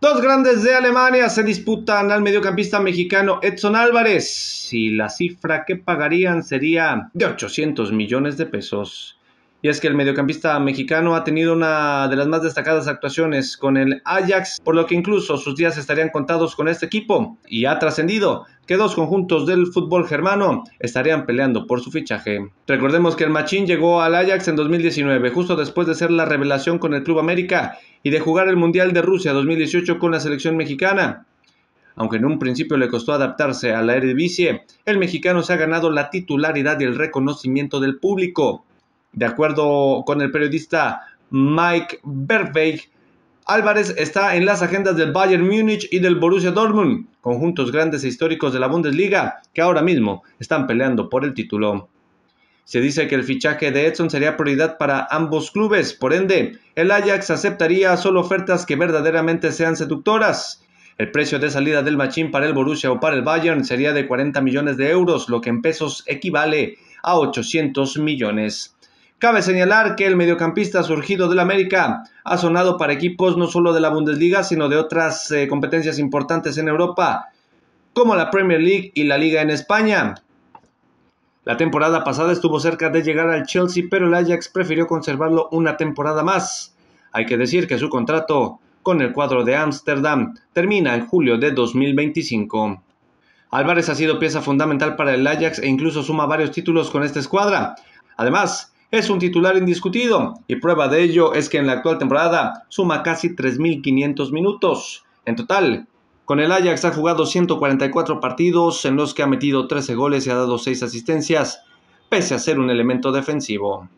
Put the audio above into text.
Dos grandes de Alemania se disputan al mediocampista mexicano Edson Álvarez y la cifra que pagarían sería de 800 millones de pesos. Y es que el mediocampista mexicano ha tenido una de las más destacadas actuaciones con el Ajax, por lo que incluso sus días estarían contados con este equipo. Y ha trascendido que dos conjuntos del fútbol germano estarían peleando por su fichaje. Recordemos que el Machín llegó al Ajax en 2019, justo después de ser la revelación con el Club América y de jugar el Mundial de Rusia 2018 con la selección mexicana. Aunque en un principio le costó adaptarse a la Eredivisie, el mexicano se ha ganado la titularidad y el reconocimiento del público. De acuerdo con el periodista Mike Berveig, Álvarez está en las agendas del Bayern Múnich y del Borussia Dortmund, conjuntos grandes e históricos de la Bundesliga que ahora mismo están peleando por el título. Se dice que el fichaje de Edson sería prioridad para ambos clubes, por ende, el Ajax aceptaría solo ofertas que verdaderamente sean seductoras. El precio de salida del machín para el Borussia o para el Bayern sería de 40 millones de euros, lo que en pesos equivale a 800 millones. Cabe señalar que el mediocampista surgido del América ha sonado para equipos no solo de la Bundesliga, sino de otras eh, competencias importantes en Europa, como la Premier League y la Liga en España. La temporada pasada estuvo cerca de llegar al Chelsea, pero el Ajax prefirió conservarlo una temporada más. Hay que decir que su contrato con el cuadro de Ámsterdam termina en julio de 2025. Álvarez ha sido pieza fundamental para el Ajax e incluso suma varios títulos con esta escuadra. Además, es un titular indiscutido y prueba de ello es que en la actual temporada suma casi 3.500 minutos. En total, con el Ajax ha jugado 144 partidos en los que ha metido 13 goles y ha dado 6 asistencias, pese a ser un elemento defensivo.